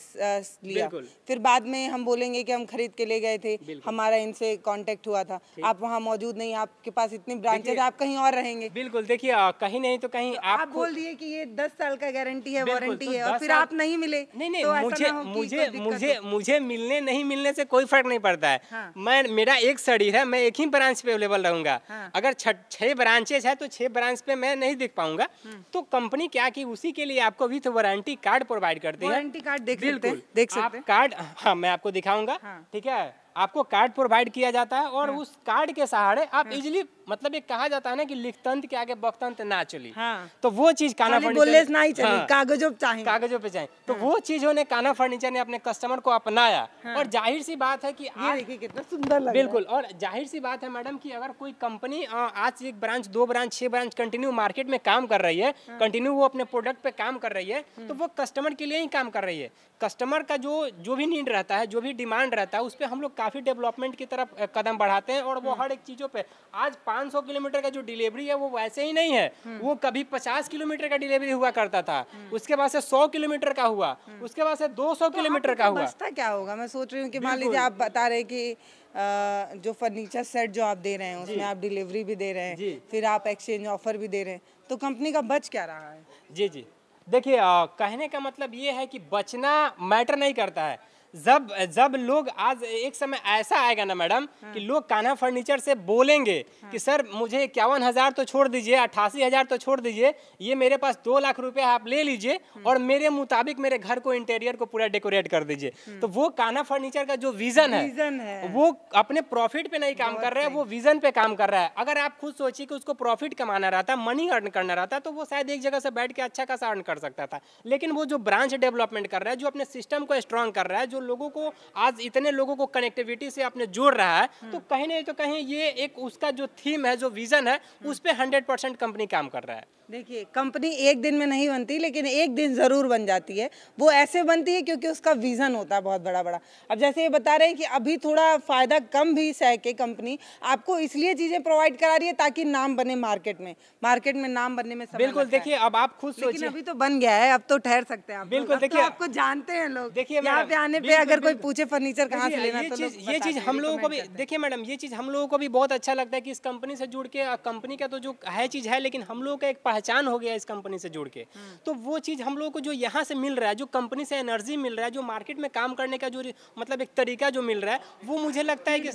लिया फिर बाद में हम बोलेंगे कि हम खरीद के ले गए थे हमारा इनसे कांटेक्ट हुआ था आप वहाँ मौजूद नहीं आपके पास इतनी ब्रांचेज आप कहीं और रहेंगे बिल्कुल देखिए कहीं नहीं तो कहीं तो आप बोल दिए की ये दस साल का गारंटी है वारंटी तो है और फिर आप नहीं मिले नहीं नहीं तो मुझे मुझे मुझे मिलने नहीं मिलने से कोई फर्क नहीं पड़ता है हाँ। मैं मेरा एक शरीर है मैं एक ही ब्रांच पे अवेलेबल रहूंगा हाँ। अगर छह ब्रांचेस है तो छह ब्रांच पे मैं नहीं देख पाऊंगा हम्म। तो कंपनी क्या की उसी के लिए आपको विथ वारंटी कार्ड प्रोवाइड करती है वारंटी कार्ड देख सकते हैं देख सकते हैं कार्ड हाँ मैं आपको दिखाऊंगा हाँ। ठीक है आपको कार्ड प्रोवाइड किया जाता है और हाँ। उस कार्ड के सहारे आप हाँ। इजिली मतलब ये कहा जाता है ना कि लिखतंत्र के आगे बकतंत्र ना चली हाँ। तो वो चीज काना फर्नीचर ही चली हाँ। कागजों पे चाहिए कागजों पे चाहिए तो हाँ। वो चीज होने काना फर्नीचर ने अपने कस्टमर को अपनाया हाँ। और जाहिर सी बात है की कितना सुंदर बिल्कुल और जाहिर सी बात है मैडम की अगर कोई कंपनी आज एक ब्रांच दो ब्रांच छह ब्रांच कंटिन्यू मार्केट में काम कर रही है कंटिन्यू हाँ। वो अपने प्रोडक्ट पे काम कर रही है तो वो कस्टमर के लिए ही काम कर रही है कस्टमर का जो जो भी नीड रहता है जो भी डिमांड रहता है उस पर हम लोग काफ़ी डेवलपमेंट की तरफ कदम बढ़ाते हैं और वो हम्म। हर एक चीज़ों पे आज 500 किलोमीटर का जो डिलीवरी है वो वैसे ही नहीं है हम्म। वो कभी 50 किलोमीटर का डिलीवरी हुआ करता था हम्म। उसके बाद से 100 किलोमीटर का हुआ उसके बाद से 200 तो किलोमीटर का तो हुआ बचता क्या होगा मैं सोच रही हूँ कि मान लीजिए आप बता रहे कि जो फर्नीचर सेट जो आप दे रहे हैं उसमें आप डिलीवरी भी दे रहे हैं फिर आप एक्सचेंज ऑफर भी दे रहे हैं तो कंपनी का बच क्या रहा है जी जी देखिए कहने का मतलब ये है कि बचना मैटर नहीं करता है जब जब लोग आज एक समय ऐसा आएगा ना मैडम हाँ। कि लोग कान्हा फर्नीचर से बोलेंगे हाँ। कि सर मुझे इक्यावन हज़ार तो छोड़ दीजिए अट्ठासी हज़ार तो छोड़ दीजिए ये मेरे पास दो लाख रुपए आप ले लीजिए हम्म। और मेरे मुताबिक मेरे घर को इंटीरियर को पूरा डेकोरेट कर दीजिए हम्म। तो वो कान्हा फर्नीचर का जो विजन है, विजन है वो अपने प्रॉफिट पे नहीं काम कर रहा है वो विजन पे काम कर रहा है अगर आप खुद सोचिए कि उसको प्रॉफिट कमाना रहता मनी अर्न करना रहता तो वो शायद एक जगह से बैठ के अच्छा खासा अर्न कर सकता था लेकिन वो जो ब्रांच डेवलपमेंट कर रहा है जो अपने सिस्टम को स्ट्रॉन्ग कर रहा है जो जो लोगों को आज इतने लोगों को कनेक्टिविटी से आपने जोड़ रहा है हम्म। तो कहीं ना तो कहीं ये एक उसका जो थीम है जो विजन है हम्म। उस पर हंड्रेड कंपनी काम कर रहा है देखिए कंपनी एक दिन में नहीं बनती लेकिन एक दिन ज़रूर बन जाती है वो ऐसे बनती है क्योंकि उसका विज़न होता है बहुत बड़ा बड़ा अब जैसे ये बता रहे हैं कि अभी थोड़ा फ़ायदा कम भी सह के कंपनी आपको इसलिए चीज़ें प्रोवाइड करा रही है ताकि नाम बने मार्केट में मार्केट में नाम बनने में बिल्कुल देखिए अब आप खुद लेकिन अभी तो बन गया है अब तो ठहर सकते हैं बिल्कुल तो देखिए आपको जानते हैं लोग देखिए यहाँ पे आने पर अगर कोई पूछे फर्नीचर कहाँ से लेना ये तो चीज़ हम लोगों को भी देखिए मैडम ये चीज़ हम लोगों को भी बहुत अच्छा लगता है कि इस कंपनी से जुड़ के कंपनी का तो जो है चीज़ है लेकिन हम लोग का एक पहचान हो गया इस कंपनी से जुड़ के हम्म। तो वो चीज़ हम लोगों को जो यहाँ से मिल रहा है जो कंपनी से एनर्जी मिल रहा है जो मार्केट में काम करने का जो मतलब एक तरीका जो मिल रहा है वो मुझे लगता है कि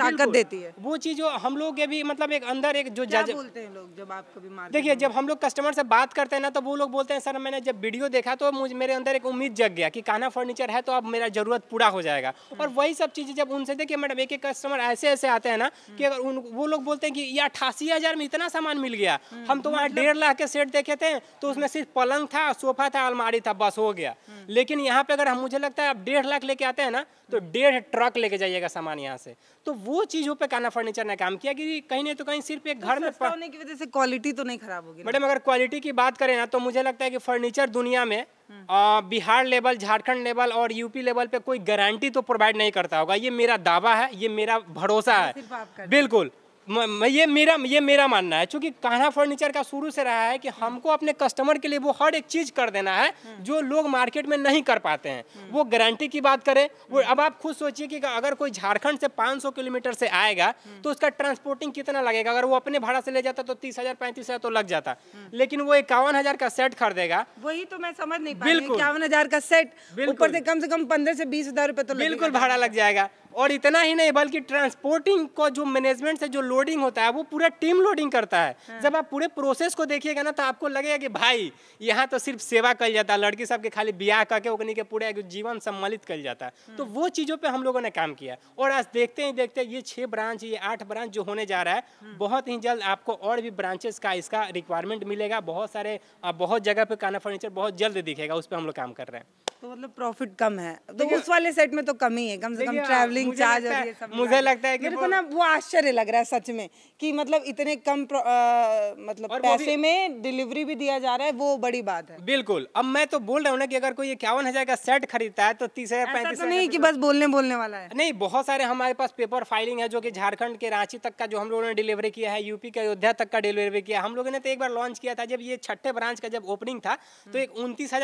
ताकत देती है वो चीज़ जो हम लोग के भी मतलब एक अंदर एक जो जज बोलते हैं लोग जब आपको भी देखिए जब हम लोग कस्टमर से बात करते हैं ना तो वो लोग बोलते हैं सर मैंने जब वीडियो देखा तो मुझे मेरे अंदर एक उम्मीद जग गया कि काना फर्नीचर है तो अब मेरा जरूरत पूरा हो जाएगा हम्म। और वही सब चीज़ें जब उनसे देखिए मैडम एक एक कस्टमर ऐसे ऐसे आते हैं ना कि हम्म। अगर उन वो लोग बोलते हैं कि ये अठासी हज़ार में इतना सामान मिल गया हम तो वहाँ मतलब डेढ़ लाख तरह के सेट देखे थे तो उसमें सिर्फ पलंग था सोफा था अलमारी था बस हो गया हम्म। लेकिन यहाँ पे अगर हम मुझे लगता है आप डेढ़ लाख लेके आते हैं ना तो हम्म। डेढ़ ट्रक लेके जाइएगा सामान यहाँ से तो वो चीज़ों पे काना फर्नीचर ने काम किया कि कहीं नहीं तो कहीं सिर्फ एक तो घर में होने की वजह से क्वालिटी तो नहीं खराब होगी मैडम अगर क्वालिटी की बात करें ना तो मुझे लगता है कि फर्नीचर दुनिया में हम्म। आ, बिहार लेवल झारखंड लेवल और यूपी लेवल पे कोई गारंटी तो प्रोवाइड नहीं करता होगा ये मेरा दावा है ये मेरा भरोसा है बिल्कुल म, ये मेरा ये मेरा मानना है क्योंकि कान्हा फर्नीचर का शुरू से रहा है कि हमको अपने कस्टमर के लिए वो हर एक चीज़ कर देना है हम्म। जो लोग मार्केट में नहीं कर पाते हैं हम्म। वो गारंटी की बात करें वो हम्म। अब आप खुद सोचिए कि अगर कोई झारखंड से 500 किलोमीटर से आएगा तो उसका ट्रांसपोर्टिंग कितना लगेगा अगर वो अपने भाड़ा से ले जाता तो तीस हज़ार पैंतीस हज़ार तो लग जाता लेकिन वो इक्यावन हज़ार का सेट खरीदेगा वही तो मैं समझ नहीं बिल्कुल इक्यावन का सेट बिल्कुल कम से कम पंद्रह से बीस हज़ार तो बिल्कुल भाड़ा लग जाएगा और इतना ही नहीं बल्कि ट्रांसपोर्टिंग को जो मैनेजमेंट से जो लोडिंग होता है वो पूरा टीम लोडिंग करता है हाँ। जब आप पूरे प्रोसेस को देखिएगा ना तो आपको लगेगा कि भाई यहाँ तो सिर्फ सेवा कर जाता है लड़की सबके खाली ब्याह करके उगनी के पूरे जीवन सम्मिलित कर जाता है तो हाँ। वो चीज़ों पर हम लोगों ने काम किया और आज देखते ही देखते ये छः ब्रांच ये आठ ब्रांच जो होने जा रहा है हाँ। बहुत ही जल्द आपको और भी ब्रांचेस का इसका रिक्वायरमेंट मिलेगा बहुत सारे बहुत जगह पे काना फर्नीचर बहुत जल्द दिखेगा उस पर हम लोग काम कर रहे हैं तो मतलब प्रॉफिट कम है तो उस वाले सेट में तो कम ही है कम से कम ट्रैवलिंग हाँ, चार्ज और ये सब मुझे लगता है कि मेरे को ना वो आश्चर्य लग रहा है सच में कि मतलब इतने कम आ, मतलब पैसे में डिलीवरी भी दिया जा रहा है वो बड़ी बात है बिल्कुल अब मैं तो बोल रहा हूँ ना कि अगर कोई इक्यावन हजार का सेट खरीदता है तो तीस हजार पैंतीस तो नहीं की तो- बस बोलने बोलने वाला है नहीं बहुत सारे हमारे पास पेपर फाइलिंग है जो की झारखंड के रांची तक का जो हम लोगों ने डिलीवरी किया है यूपी के अयोध्या तक का डिलीवरी किया हम लोगों ने तो एक बार लॉन्च किया था जब ये छठे ब्रांच का जब ओपनिंग था तो एक उन्तीस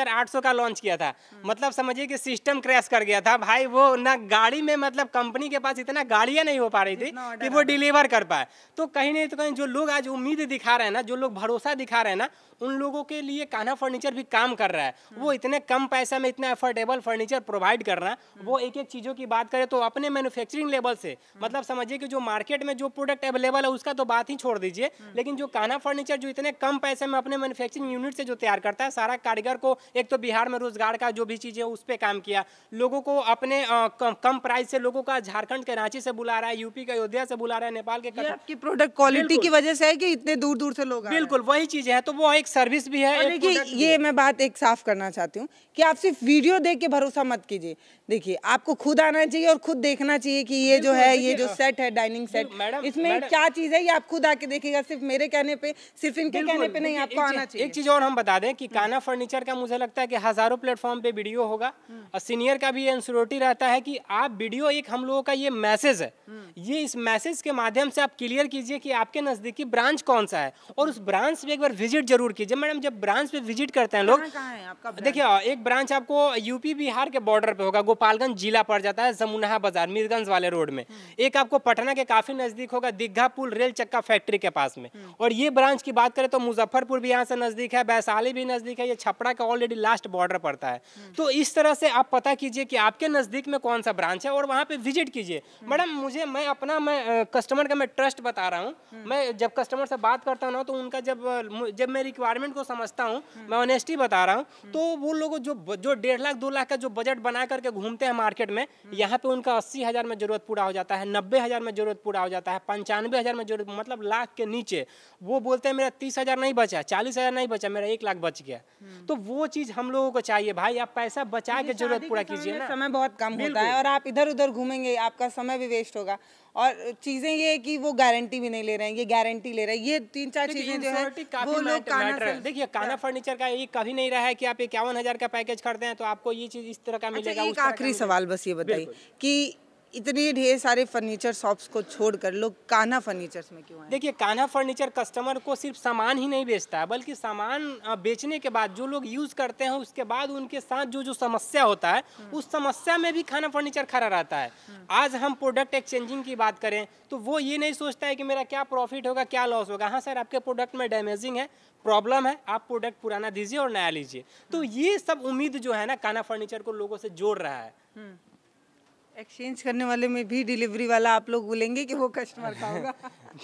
का लॉन्च किया था मतलब समझिए कि सिस्टम क्रैश कर गया था भाई वो ना गाड़ी में मतलब कंपनी के पास इतना गाड़ियाँ नहीं हो पा रही थी कि वो डिलीवर कर पाए तो कहीं नहीं तो कहीं जो लोग आज उम्मीद दिखा रहे हैं ना जो लोग भरोसा दिखा रहे हैं ना उन लोगों के लिए कान्हा फर्नीचर भी काम कर रहा है वो हम्म। इतने कम पैसा में इतना अफोर्डेबल फर्नीचर प्रोवाइड कर रहा है हम्म। वो एक एक चीज़ों की बात करें तो अपने मैन्युफैक्चरिंग लेवल से हम्म। मतलब समझिए कि जो मार्केट में जो प्रोडक्ट अवेलेबल है उसका तो बात ही छोड़ दीजिए लेकिन जो कान्हा फर्नीचर जो इतने कम पैसे में अपने मैन्युफैक्चरिंग यूनिट से जो तैयार करता है सारा कारीगर को एक तो बिहार में रोजगार का जो भी चीज़ें उस पर काम किया लोगों को अपने कम, प्राइस से लोगों का झारखंड के रांची से बुला रहा है यूपी का अयोध्या से बुला रहा है नेपाल के आपकी प्रोडक्ट क्वालिटी की वजह से है कि इतने दूर दूर से लोग बिल्कुल वही चीज है तो वो एक सर्विस भी है एक ये भी। मैं बात एक साफ करना चाहती हूँ कि आप सिर्फ वीडियो देख के भरोसा मत कीजिए देखिए आपको खुद आना चाहिए और खुद देखना चाहिए कि ये जो है ये जो सेट है डाइनिंग सेट इसमें क्या चीज़ है ये आप खुद आके देखिएगा सिर्फ मेरे कहने पे सिर्फ इनके कहने पे नहीं आपको आना चाहिए एक चीज़ और हम बता दें कि हम्म। काना फर्नीचर का मुझे लगता है कि हजारों प्लेटफॉर्म पे वीडियो होगा और सीनियर का भी एंसोरिटी रहता है कि आप वीडियो एक हम लोगों का ये मैसेज है ये इस मैसेज के माध्यम से आप क्लियर कीजिए कि आपके नज़दीकी ब्रांच कौन सा है और उस ब्रांच पे एक बार विजिट जरूर कीजिए मैडम जब ब्रांच पे विजिट करते हैं लोग देखिए एक ब्रांच आपको यूपी बिहार के बॉर्डर पे होगा गोपालगंज जिला पड़ जाता है जमुनाहा बाजार मीरगंज वाले रोड में एक आपको पटना के काफी नजदीक होगा दिग्घा पुल रेल चक्का फैक्ट्री के पास में और ये ब्रांच की बात करें तो मुजफ्फरपुर भी यहाँ से नजदीक है वैशाली भी नजदीक है ये छपरा का ऑलरेडी लास्ट बॉर्डर पड़ता है तो इस तरह से आप पता कीजिए कि आपके नज़दीक में कौन सा ब्रांच है और वहाँ पे विजिट कीजिए मैडम मुझे मैं अपना मैं कस्टमर का मैं ट्रस्ट बता रहा हूँ हम्म। मैं जब कस्टमर से बात करता हूँ ना तो उनका जब जब मैं रिक्वायरमेंट को समझता हूँ हम्म। मैं ऑनेस्टी बता रहा हूँ हम्म। तो वो लोग जो जो डेढ़ लाख दो लाख का जो बजट बना करके घूमते हैं मार्केट में यहाँ पे उनका अस्सी हज़ार में ज़रूरत पूरा हो जाता है नब्बे हज़ार में ज़रूरत पूरा हो जाता है पंचानवे हज़ार में ज़रूरत मतलब लाख के नीचे वो बोलते हैं मेरा तीस हज़ार नहीं बचा चालीस हज़ार नहीं बचा मेरा एक लाख बच गया तो वो चीज़ हम लोगों को चाहिए भाई आप पैसा बचा के जरूरत पूरा कीजिए ना समय बहुत कम होता है और आप इधर उधर घूमेंगे आपका समय भी वेस्ट होगा और चीजें ये है कि वो गारंटी भी नहीं ले रहे हैं ये गारंटी ले रहे हैं ये तीन चार चीजें जो है वो लोग काना देखिए काना फर्नीचर का ये कभी नहीं रहा है कि आप इक्यावन हजार का पैकेज खरीदे हैं तो आपको ये चीज इस तरह का अच्छा, मिलेगा एक आखिरी सवाल बस ये बताइए कि इतने ढेर सारे फर्नीचर शॉप्स को छोड़कर लोग काना फर्नीचर्स में क्यों देखिए काना फर्नीचर कस्टमर को सिर्फ सामान ही नहीं बेचता है बल्कि सामान बेचने के बाद जो लोग यूज़ करते हैं उसके बाद उनके साथ जो जो समस्या होता है हम्म। उस समस्या में भी खाना फर्नीचर खड़ा रहता है हम्म। आज हम प्रोडक्ट एक्सचेंजिंग की बात करें तो वो ये नहीं सोचता है कि मेरा क्या प्रॉफिट होगा क्या लॉस होगा हाँ सर आपके प्रोडक्ट में डैमेजिंग है प्रॉब्लम है आप प्रोडक्ट पुराना दीजिए और नया लीजिए तो हम्म। ये सब उम्मीद जो है ना काना फर्नीचर को लोगों से जोड़ रहा है एक्सचेंज करने वाले में भी डिलीवरी वाला आप लोग बोलेंगे कि वो कस्टमर का होगा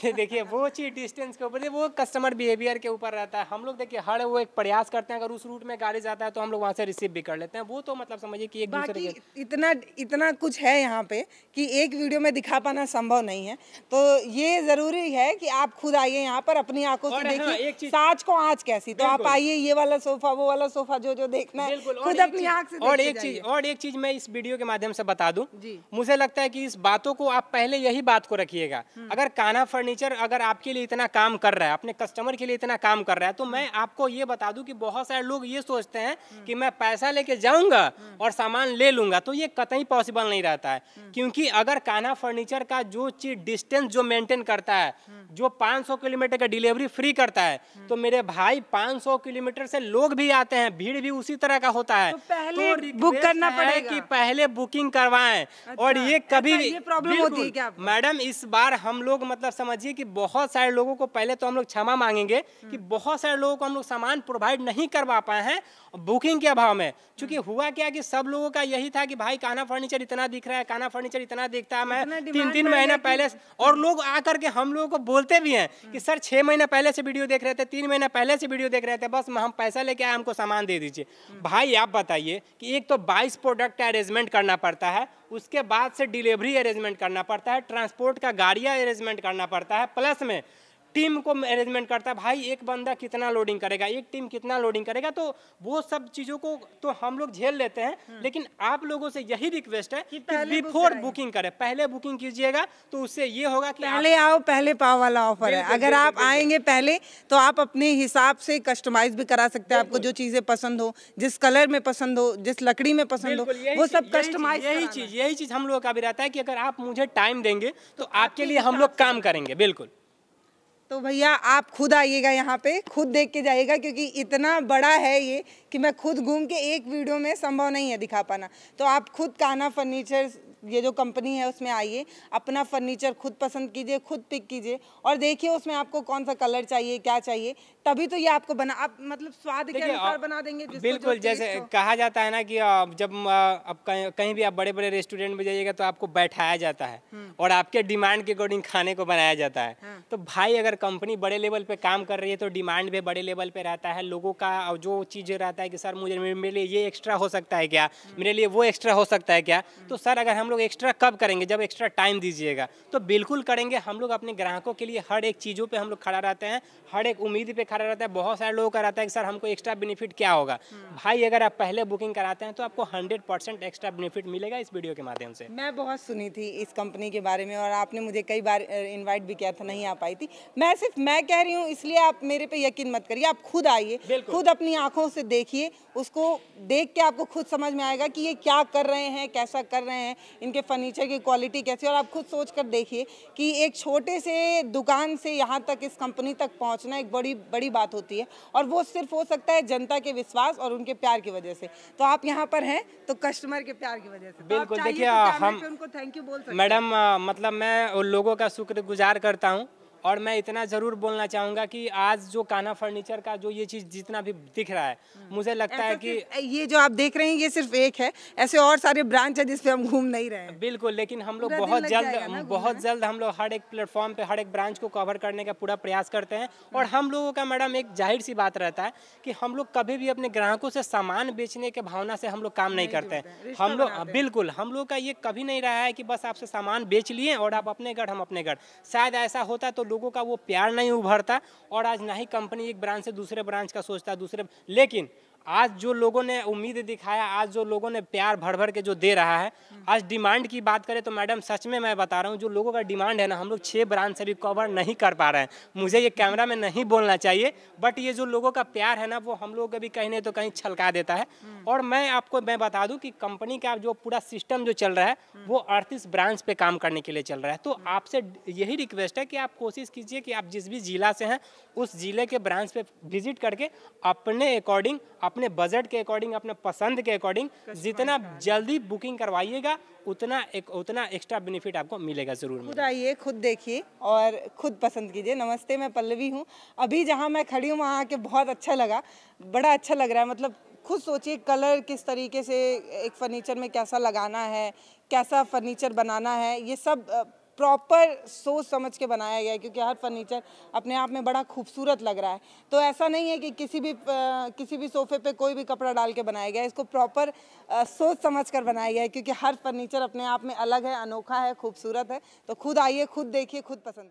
नहीं देखिए वो चीज़ डिस्टेंस के ऊपर वो कस्टमर बिहेवियर के ऊपर रहता है हम लोग देखिए हर वो एक प्रयास करते हैं अगर उस रूट में गाड़ी जाता है तो हम लोग वहाँ से रिसीव भी कर लेते हैं वो तो मतलब समझिए कि एक दूसरे के इतना इतना कुछ है यहाँ पे कि एक वीडियो में दिखा पाना संभव नहीं है तो ये ज़रूरी है कि आप खुद आइए यहाँ पर अपनी आंखों से देखिए साँच को आँच कैसी तो आप आइए ये वाला सोफा वो वाला सोफा जो जो देखना है खुद अपनी आँख से और एक चीज़ और एक चीज़ मैं इस वीडियो के माध्यम से बता दूँ मुझे लगता है कि इस बातों को आप पहले यही बात को रखिएगा हम्म। अगर काना फर्नीचर अगर आपके लिए इतना काम कर रहा है अपने कस्टमर के लिए इतना काम कर रहा है तो हम्म। मैं आपको ये बता दूं कि बहुत सारे लोग ये सोचते हैं हम्म। कि मैं पैसा लेके जाऊंगा और सामान ले लूंगा तो ये कतई पॉसिबल नहीं रहता है क्योंकि अगर कान्हा फर्नीचर का जो चीज डिस्टेंस जो मेंटेन करता है जो पाँच किलोमीटर का डिलीवरी फ्री करता है तो मेरे भाई पाँच किलोमीटर से लोग भी आते हैं भीड़ भी उसी तरह का होता है तो पहले बुक तो करना पड़ेगा कि पहले बुकिंग करवाएं अच्छा, और ये अच्छा, कभी भी प्रॉब्लम होती है क्या मैडम इस बार हम लोग मतलब समझिए कि बहुत सारे लोगों को पहले तो हम लोग क्षमा मांगेंगे कि हम्म। बहुत सारे लोगों को हम लोग सामान प्रोवाइड नहीं करवा पाए हैं बुकिंग के अभाव में क्योंकि हुआ क्या कि सब लोगों का यही था कि भाई काना फर्नीचर इतना दिख रहा है काना फर्नीचर इतना दिखता है मैं तीन तीन महीना पहले और लोग आकर के हम लोगों को बोलते भी हैं कि सर छह महीना पहले से वीडियो देख रहे थे तीन महीना पहले से वीडियो देख रहे थे बस हम पैसा लेके आए हमको सामान दे दीजिए भाई आप बताइए कि एक तो बाईस प्रोडक्ट का अरेंजमेंट करना पड़ता है उसके बाद से डिलीवरी अरेंजमेंट करना पड़ता है ट्रांसपोर्ट का गाड़ियाँ अरेंजमेंट करना पड़ता है प्लस में टीम को मैनेजमेंट करता है भाई एक बंदा कितना लोडिंग करेगा एक टीम कितना लोडिंग करेगा तो वो सब चीज़ों को तो हम लोग झेल लेते हैं हम्म। लेकिन आप लोगों से यही रिक्वेस्ट है कि बिफोर बुकिंग करें पहले बुकिंग कीजिएगा तो उससे ये होगा कि पहले आओ पहले पाओ वाला ऑफर है अगर आप आएंगे पहले तो आप अपने हिसाब से कस्टमाइज भी करा सकते हैं आपको जो चीज़ें पसंद हो जिस कलर में पसंद हो जिस लकड़ी में पसंद हो वो सब कस्टमाइज यही चीज़ यही चीज़ हम लोग का भी रहता है कि अगर आप मुझे टाइम देंगे तो आपके लिए हम लोग काम करेंगे बिल्कुल तो भैया आप खुद आइएगा यहाँ पे खुद देख के जाइएगा क्योंकि इतना बड़ा है ये कि मैं खुद घूम के एक वीडियो में संभव नहीं है दिखा पाना तो आप खुद काना फर्नीचर ये जो कंपनी है उसमें आइए अपना फर्नीचर खुद पसंद कीजिए खुद पिक कीजिए और देखिए उसमें आपको कौन सा कलर चाहिए क्या चाहिए तभी तो ये आपको बना आप मतलब स्वाद के अनुसार बना देंगे बिल्कुल जैसे कहा जाता है ना कि जब आप कहीं भी आप बड़े बड़े रेस्टोरेंट में जाइएगा तो आपको बैठाया जाता है हम्म। और आपके डिमांड के अकॉर्डिंग खाने को बनाया जाता है हाँ। तो भाई अगर कंपनी बड़े लेवल पे काम कर रही है तो डिमांड भी बड़े लेवल पे रहता है लोगों का जो चीज़ रहता है कि सर मुझे मेरे लिए ये एक्स्ट्रा हो सकता है क्या हम्म। मेरे लिए वो एक्स्ट्रा हो सकता है क्या हम्म। तो सर अगर हम हम लोग एक्स्ट्रा कब करेंगे जब एक्स्ट्रा टाइम दीजिएगा तो बिल्कुल करेंगे हम लोग अपने ग्राहकों के लिए हर एक चीज़ों पे हम लोग खड़ा रहते हैं हर एक उम्मीद पे खड़ा रहता है बहुत सारे लोगों का रहता है कि सर हमको एक्स्ट्रा बेनिफिट क्या होगा हम्म। भाई अगर आप पहले बुकिंग कराते हैं तो आपको हंड्रेड एक्स्ट्रा बेनिफिट मिलेगा इस वीडियो के माध्यम से मैं बहुत सुनी थी इस कंपनी के बारे में और आपने मुझे कई बार इन्वाइट भी किया था नहीं आ पाई थी मैं सिर्फ मैं कह रही हूँ इसलिए आप मेरे पे यकीन मत करिए आप खुद आइए खुद अपनी आंखों से देखिए उसको देख के आपको खुद समझ में आएगा कि ये क्या कर रहे हैं कैसा कर रहे हैं इनके फर्नीचर की क्वालिटी कैसी है और आप खुद सोच कर देखिए कि एक छोटे से दुकान से यहाँ तक इस कंपनी तक पहुँचना एक बड़ी बड़ी बात होती है और वो सिर्फ हो सकता है जनता के विश्वास और उनके प्यार की वजह से तो आप यहाँ पर हैं तो कस्टमर के प्यार की वजह से तो बिल्कुल तो देखिए हम उनको थैंक यू बोल मैडम मतलब मैं उन लोगों का शुक्रगुजार करता हूँ और मैं इतना ज़रूर बोलना चाहूँगा कि आज जो काना फर्नीचर का जो ये चीज़ जितना भी दिख रहा है हम्म। मुझे लगता है कि ये जो आप देख रहे हैं ये सिर्फ एक है ऐसे और सारे ब्रांच है जिसपे हम घूम नहीं रहे हैं बिल्कुल लेकिन हम लोग बहुत जल्द बहुत जल्द हम लोग हर एक प्लेटफॉर्म पे हर एक ब्रांच को कवर करने का पूरा प्रयास करते हैं और हम्म। हम लोगों का मैडम एक जाहिर सी बात रहता है कि हम लोग कभी भी अपने ग्राहकों से सामान बेचने के भावना से हम लोग काम नहीं करते हैं हम लोग बिल्कुल हम लोग का ये कभी नहीं रहा है कि बस आपसे सामान बेच लिए और आप अपने घर हम अपने घर शायद ऐसा होता तो लोगों का वो प्यार नहीं उभरता और आज ना ही कंपनी एक ब्रांच से दूसरे ब्रांच का सोचता है दूसरे लेकिन आज जो लोगों ने उम्मीद दिखाया आज जो लोगों ने प्यार भर भर के जो दे रहा है हम्म। आज डिमांड की बात करें तो मैडम सच में मैं बता रहा हूँ जो लोगों का डिमांड है ना हम लोग छः ब्रांच से भी कवर नहीं कर पा रहे हैं मुझे ये कैमरा में नहीं बोलना चाहिए बट ये जो लोगों का प्यार है ना वो हम लोगों को भी कहीं नहीं तो कहीं छलका देता है हम्म। और मैं आपको मैं बता दूँ कि कंपनी का जो पूरा सिस्टम जो चल रहा है हम्म। वो अड़तीस ब्रांच पर काम करने के लिए चल रहा है तो आपसे यही रिक्वेस्ट है कि आप कोशिश कीजिए कि आप जिस भी जिला से हैं उस जिले के ब्रांच पर विजिट करके अपने अकॉर्डिंग अपने बजट के अकॉर्डिंग अपने पसंद के अकॉर्डिंग जितना जल्दी बुकिंग करवाइएगा उतना एक उतना एक्स्ट्रा बेनिफिट आपको मिलेगा ज़रूर खुद आइए खुद देखिए और खुद पसंद कीजिए नमस्ते मैं पल्लवी हूँ अभी जहाँ मैं खड़ी हूँ वहाँ आके बहुत अच्छा लगा बड़ा अच्छा लग रहा है मतलब खुद सोचिए कलर किस तरीके से एक फर्नीचर में कैसा लगाना है कैसा फर्नीचर बनाना है ये सब प्रॉपर सोच समझ के बनाया गया है क्योंकि हर फर्नीचर अपने आप में बड़ा खूबसूरत लग रहा है तो ऐसा नहीं है कि किसी भी किसी भी सोफे पे कोई भी कपड़ा डाल के बनाया गया है इसको प्रॉपर सोच समझ कर बनाया गया है क्योंकि हर फर्नीचर अपने आप में अलग है अनोखा है खूबसूरत है तो खुद आइए खुद देखिए खुद पसंद